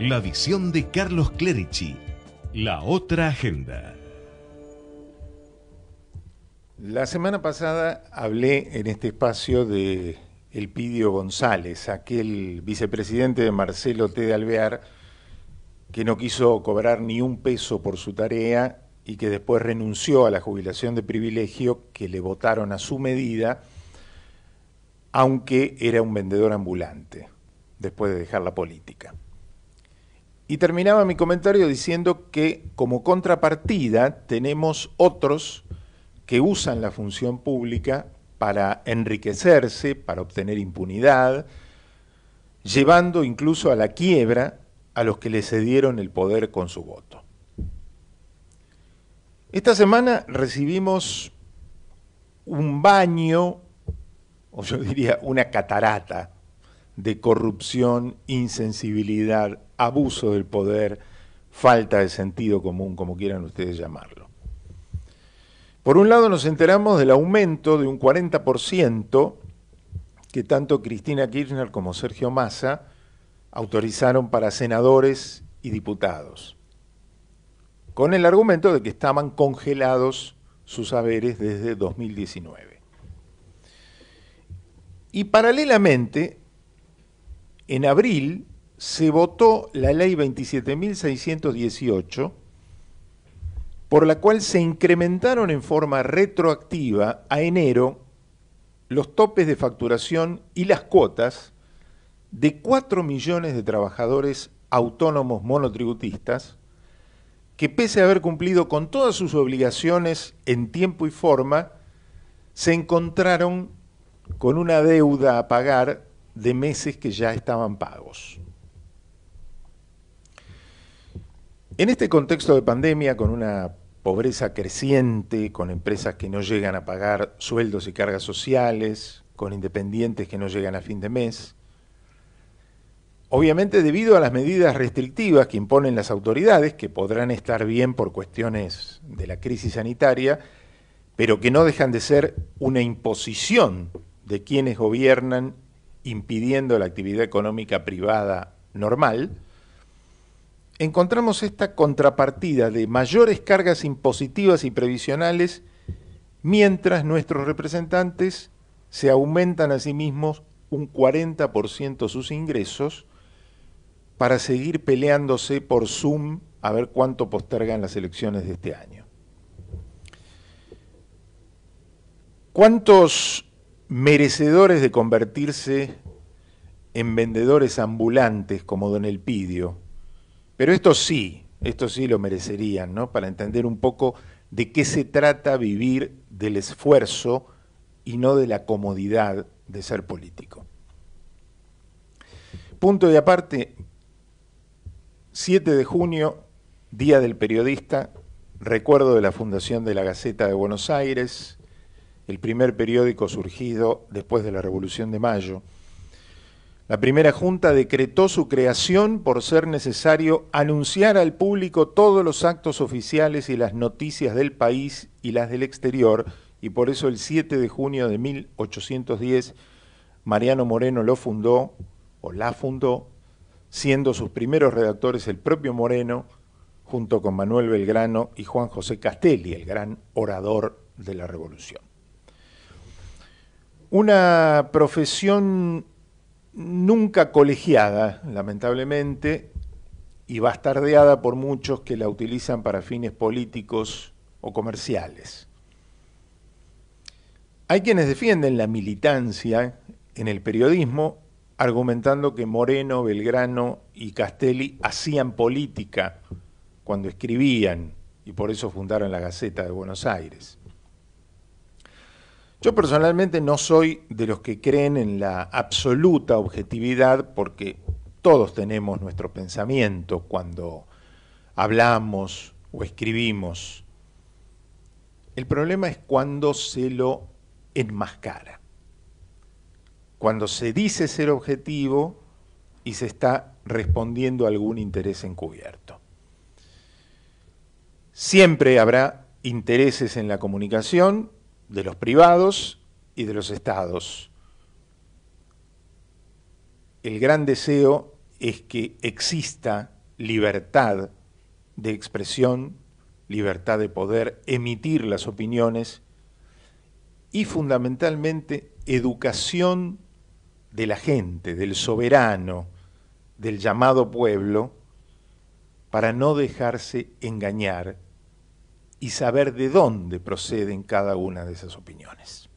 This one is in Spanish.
La visión de Carlos Clerici. La otra agenda. La semana pasada hablé en este espacio de Elpidio González, aquel vicepresidente de Marcelo T. de Alvear, que no quiso cobrar ni un peso por su tarea y que después renunció a la jubilación de privilegio que le votaron a su medida, aunque era un vendedor ambulante, después de dejar la política. Y terminaba mi comentario diciendo que como contrapartida tenemos otros que usan la función pública para enriquecerse, para obtener impunidad, llevando incluso a la quiebra a los que le cedieron el poder con su voto. Esta semana recibimos un baño, o yo diría una catarata, de corrupción, insensibilidad, abuso del poder, falta de sentido común, como quieran ustedes llamarlo. Por un lado nos enteramos del aumento de un 40% que tanto Cristina Kirchner como Sergio Massa autorizaron para senadores y diputados, con el argumento de que estaban congelados sus haberes desde 2019. Y paralelamente, en abril se votó la ley 27.618, por la cual se incrementaron en forma retroactiva a enero los topes de facturación y las cuotas de 4 millones de trabajadores autónomos monotributistas que pese a haber cumplido con todas sus obligaciones en tiempo y forma, se encontraron con una deuda a pagar de meses que ya estaban pagos. En este contexto de pandemia, con una pobreza creciente, con empresas que no llegan a pagar sueldos y cargas sociales, con independientes que no llegan a fin de mes, obviamente debido a las medidas restrictivas que imponen las autoridades, que podrán estar bien por cuestiones de la crisis sanitaria, pero que no dejan de ser una imposición de quienes gobiernan impidiendo la actividad económica privada normal, encontramos esta contrapartida de mayores cargas impositivas y previsionales mientras nuestros representantes se aumentan a sí mismos un 40% sus ingresos para seguir peleándose por Zoom a ver cuánto postergan las elecciones de este año. ¿Cuántos merecedores de convertirse en vendedores ambulantes como Don Elpidio? Pero esto sí, esto sí lo merecerían, ¿no? Para entender un poco de qué se trata vivir del esfuerzo y no de la comodidad de ser político. Punto de aparte, 7 de junio, Día del Periodista, recuerdo de la fundación de la Gaceta de Buenos Aires, el primer periódico surgido después de la Revolución de Mayo. La primera junta decretó su creación por ser necesario anunciar al público todos los actos oficiales y las noticias del país y las del exterior, y por eso el 7 de junio de 1810 Mariano Moreno lo fundó, o la fundó, siendo sus primeros redactores el propio Moreno, junto con Manuel Belgrano y Juan José Castelli, el gran orador de la revolución. Una profesión nunca colegiada, lamentablemente, y bastardeada por muchos que la utilizan para fines políticos o comerciales. Hay quienes defienden la militancia en el periodismo argumentando que Moreno, Belgrano y Castelli hacían política cuando escribían y por eso fundaron la Gaceta de Buenos Aires. Yo personalmente no soy de los que creen en la absoluta objetividad porque todos tenemos nuestro pensamiento cuando hablamos o escribimos. El problema es cuando se lo enmascara. Cuando se dice ser objetivo y se está respondiendo a algún interés encubierto. Siempre habrá intereses en la comunicación de los privados y de los estados. El gran deseo es que exista libertad de expresión, libertad de poder emitir las opiniones y fundamentalmente educación de la gente, del soberano, del llamado pueblo, para no dejarse engañar y saber de dónde proceden cada una de esas opiniones.